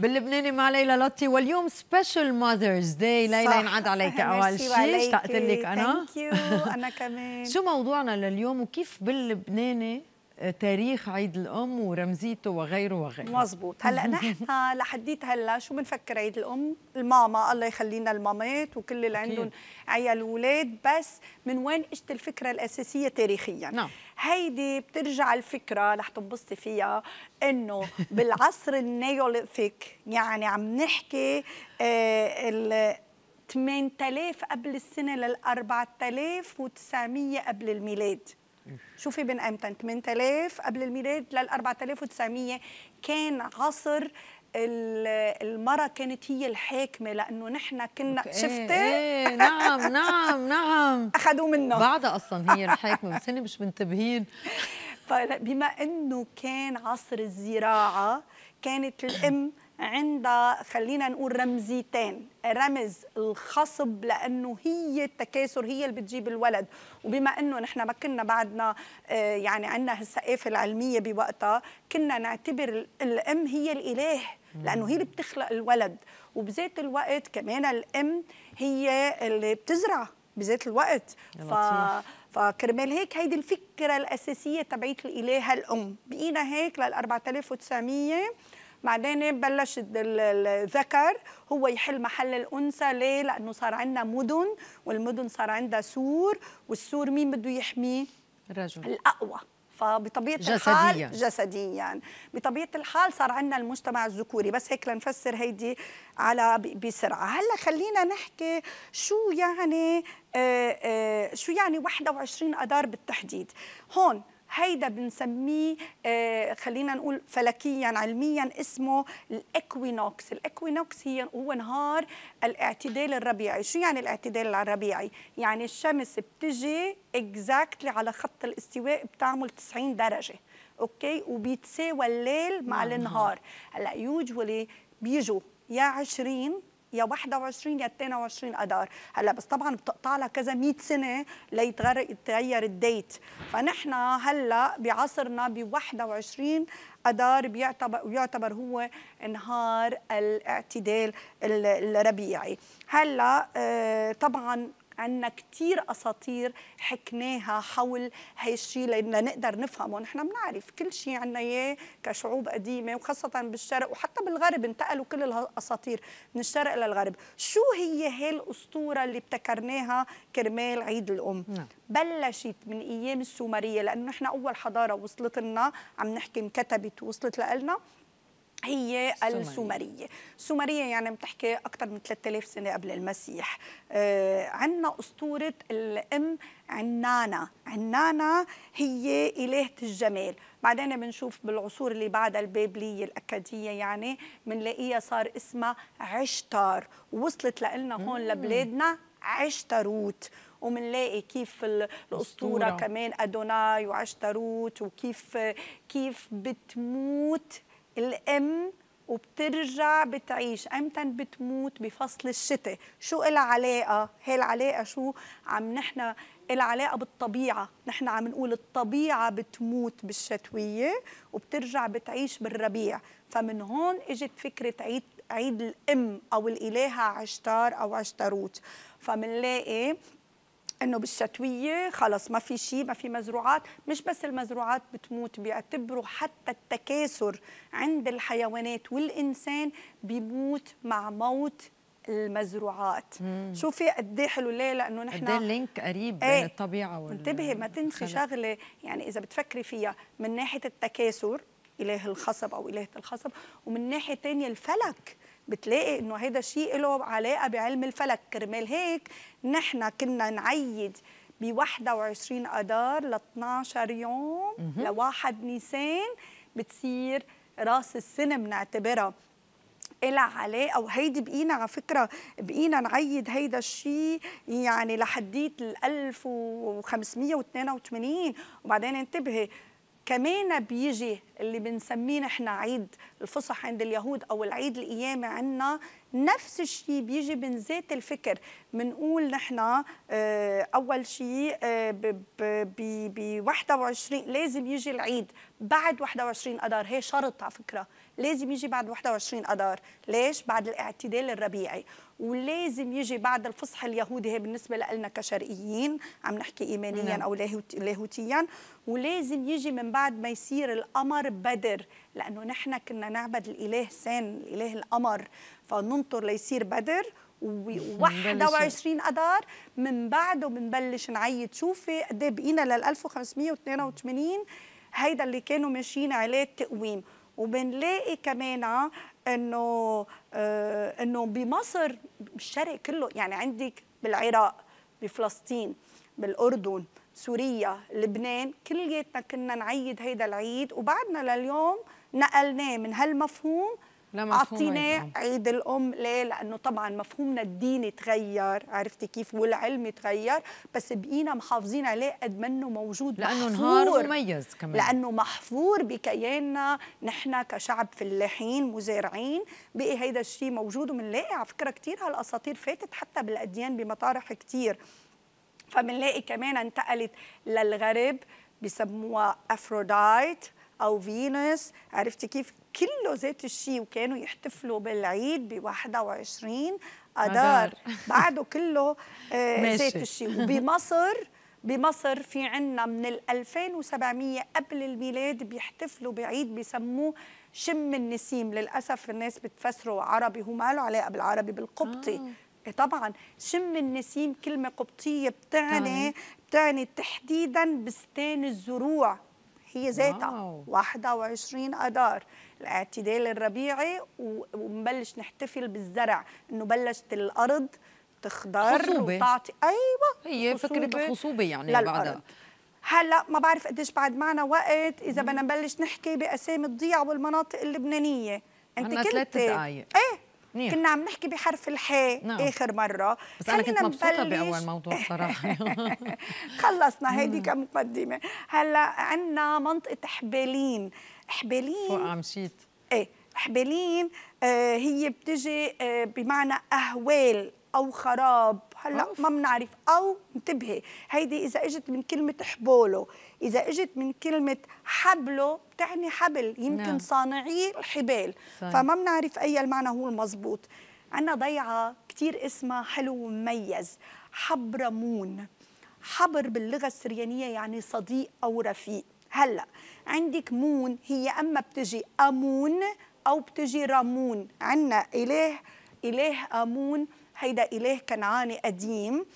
باللبناني مع ليلى لطي واليوم سبيشال ماذرز داي ليلى ينعاد عليك اول شيء اشتقت لك انا ثانك يو انا كمان شو موضوعنا لليوم وكيف باللبناني تاريخ عيد الام ورمزيته وغيره وغيره مزبوط هلا نحن لحديت هلا شو بنفكر عيد الام الماما الله يخلينا المامات وكل اللي عندهم عيال وولاد بس من وين اجت الفكره الاساسيه تاريخيا نعم. هيدي بترجع الفكره رح تنبسطي فيها انه بالعصر النيوليثيك يعني عم نحكي آه 8000 قبل السنه لل 4900 قبل الميلاد شوفي بين امتى 8000 قبل الميلاد لل 4900 كان عصر المرأة كانت هي الحاكمة لأنه نحن كنا إيه شفتي إيه نعم نعم نعم أخذوا منا بعدها أصلا هي الحاكمة بس هن مش منتبهين فبما أنه كان عصر الزراعة كانت الأم عند خلينا نقول رمزيتين رمز الخصب لانه هي التكاثر هي اللي بتجيب الولد وبما انه نحن ما كنا بعدنا آه، يعني عندنا هالثقافه العلميه بوقتها كنا نعتبر الام هي الاله لانه هي اللي بتخلق الولد وبذات الوقت كمان الام هي اللي بتزرع بذات الوقت ف... فكرمال هيك هيدي الفكره الاساسيه تبعت الاله الام بقينا هيك لل 4900 بعدين بلش الذكر هو يحل محل الانثى ليه لانه صار عندنا مدن والمدن صار عندها سور والسور مين بده يحميه الرجل الاقوى فبطبيعه جسدياً. الحال جسديا بطبيعه الحال صار عندنا المجتمع الذكوري بس هيك لنفسر هيدي على بسرعه هلا خلينا نحكي شو يعني آآ آه، آآ آه، شو يعني 21 اذار بالتحديد هون هيدا بنسميه آه، خلينا نقول فلكيا علميا اسمه الاكوينوكس الاكوينوكس هي هو نهار الاعتدال الربيعي شو يعني الاعتدال الربيعي يعني الشمس بتجي اكزاكتلي على خط الاستواء بتعمل 90 درجه اوكي وبيتساوى الليل مع النهار هلا يوجولي بيجوا يا 20 يا 21 يا 22 اذار هلا بس طبعا بتقطع لها كذا 100 سنه ليتغير الديت فنحن هلا بعصرنا ب 21 اذار بيعتبر ويعتبر هو نهار الاعتدال الربيعي هلا آه، طبعا عندنا كثير اساطير حكناها حول هي الشيء لنقدر نقدر نفهمه نحن بنعرف كل شيء عندنا اياه كشعوب قديمه وخاصه بالشرق وحتى بالغرب انتقلوا كل الاساطير من الشرق للغرب شو هي هي الاسطوره اللي ابتكرناها كرمال عيد الام نعم. بلشت من ايام السومريه لانه نحن اول حضاره وصلت لنا عم نحكي انكتبت ووصلت لنا هي السومرية السومرية يعني بتحكي أكثر من 3000 سنة قبل المسيح آه عندنا أسطورة الأم عنانا عنانا هي إلهة الجمال بعدين بنشوف بالعصور اللي بعدها البابلية الأكادية يعني بنلاقيها صار اسمها عشتار ووصلت لنا هون لبلادنا عشتروت ومنلاقي كيف الاسطوره كمان ادوناي وعشتروت وكيف كيف بتموت الام وبترجع بتعيش امتى بتموت بفصل الشتاء شو علاقه هي العلاقه شو عم نحن العلاقه بالطبيعه نحن عم نقول الطبيعه بتموت بالشتويه وبترجع بتعيش بالربيع فمن هون اجت فكره عيد عيد الام او الالهه عشتار او عشتروت فمنلاقي انه بالشتويه خلص ما في شيء ما في مزروعات مش بس المزروعات بتموت بيعتبروا حتى التكاثر عند الحيوانات والانسان بيموت مع موت المزروعات مم. شوفي قد ايه حلو ليه لانه نحن قد إيه اللينك قريب ايه بين الطبيعه وال انتبهي ما تنسي شغله يعني اذا بتفكري فيها من ناحيه التكاثر اله الخصب او الهه الخصب ومن ناحيه ثانيه الفلك بتلاقي انه هيدا شيء له علاقه بعلم الفلك كرمال هيك نحن كنا نعيد ب 21 اذار ل 12 يوم لواحد نيسان بتصير راس السنه بنعتبرها إلها علاقه وهيدي بقينا على فكره بقينا نعيد هيدا الشيء يعني لحديت ال 1582 وبعدين انتبهي كمان بيجي اللي بنسميه احنا عيد الفصح عند اليهود او العيد القيامي عندنا نفس الشيء بيجي من ذات الفكر بنقول نحن آه، اول شيء آه، ب 21 لازم يجي العيد بعد 21 اذار هي شرط على فكره لازم يجي بعد 21 اذار ليش بعد الاعتدال الربيعي ولازم يجي بعد الفصح اليهودي هي بالنسبه لنا كشرقيين عم نحكي ايمانيا نعم. او لاهوتيا ولازم يجي من بعد ما يصير القمر بدر لأنه نحن كنا نعبد الإله سان الإله القمر فننطر ليصير بدر و21 اذار من بعده بنبلش نعيد شوفي قد ايه بقينا لل 1582 هيدا اللي كانوا ماشيين عليه التقويم وبنلاقي كمان آه، انه آه، انه بمصر بالشرق كله يعني عندك بالعراق بفلسطين بالاردن سوريا لبنان كلياتنا كنا نعيد هيدا العيد وبعدنا لليوم نقلناه من هالمفهوم اعطيناه عيد الام ليه لانه طبعا مفهومنا الديني تغير عرفتي كيف والعلمي تغير بس بقينا محافظين عليه قد منه موجود لانه نهار مميز كمان لانه محفور بكياننا نحن كشعب فلاحين مزارعين بقي هيدا الشيء موجود وبنلاقي على فكره كثير هالاساطير فاتت حتى بالاديان بمطارح كثير فبنلاقي كمان انتقلت للغرب بسموها افرودايت او فينوس عرفتي كيف كله ذات الشيء وكانوا يحتفلوا بالعيد ب 21 اذار بعده كله آه، ذات الشيء وبمصر بمصر في عنا من ال 2700 قبل الميلاد بيحتفلوا بعيد بسموه شم النسيم للاسف الناس بتفسره عربي هو ما له علاقه بالعربي بالقبطي آه. طبعا شم النسيم كلمه قبطيه بتعني بتعني تحديدا بستان الزروع هي ذاتها 21 اذار الاعتدال الربيعي ومبلش نحتفل بالزرع انه بلشت الارض تخضر خصوبة. وتعطي ايوه هي فكره الخصوبه يعني للأرض. بعدها هلا ما بعرف قديش بعد معنا وقت اذا بدنا نبلش نحكي باسامي الضيع والمناطق اللبنانيه انت كنت ثلاث دقائق ايه نعم. كنا عم نحكي بحرف الحاء نعم. اخر مره بس انا كنت مبسوطه باول موضوع صراحه خلصنا هيدي كمقدمه هلا عندنا منطقه حبالين حبالين فوق عم شيت ايه حبالين آه، هي بتجي آه، بمعنى اهوال او خراب هلا ما بنعرف او انتبهي هيدي اذا اجت من كلمه حبوله اذا اجت من كلمه حبله بتعني حبل يمكن نعم. صانعي الحبال صحيح. فما بنعرف اي المعنى هو المضبوط عندنا ضيعه كثير اسمها حلو ومميز حبرمون حبر باللغه السريانيه يعني صديق او رفيق هلا عندك مون هي اما بتجي امون أو بتجي رامون عنا إله إله آمون هيدا إله كنعاني قديم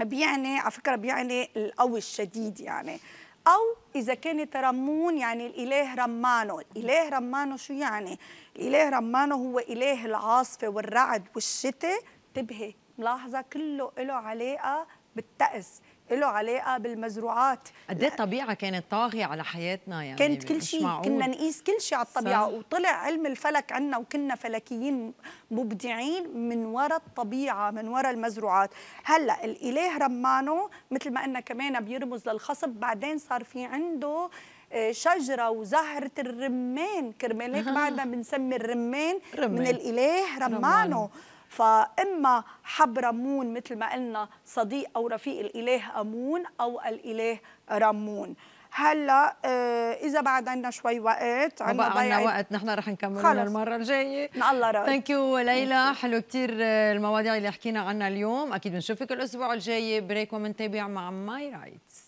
بيعني على فكرة بيعني القوي الشديد يعني أو إذا كانت رمون يعني الإله رمانو الإله رمانو شو يعني؟ الإله رمانو هو إله العاصفة والرعد والشتاء انتبهي ملاحظة كله له علاقة بالتأس له علاقه بالمزروعات قد إيه الطبيعه كانت طاغيه على حياتنا يعني كانت كل شيء كنا نقيس كل شيء على الطبيعه صح. وطلع علم الفلك عنا وكنا فلكيين مبدعين من وراء الطبيعه من وراء المزروعات هلا الاله رمانو مثل ما قلنا كمان بيرمز للخصب بعدين صار في عنده آه، شجرة وزهرة الرمان كرمال هيك بعدنا بنسمي الرمان رمان. من الإله رمانو, رمانو. فإما حب رمون مثل ما قلنا صديق أو رفيق الإله أمون أو الإله رمون هلا آه، اذا بعد عندنا شوي وقت عندنا بقى عندنا وقت نحن رح نكمل المره الجايه ان الله رايك ثانك يو ليلى حلو كثير آه، المواضيع اللي حكينا عنها اليوم اكيد بنشوفك الاسبوع الجاي بريك ومنتابع مع ماي رايتس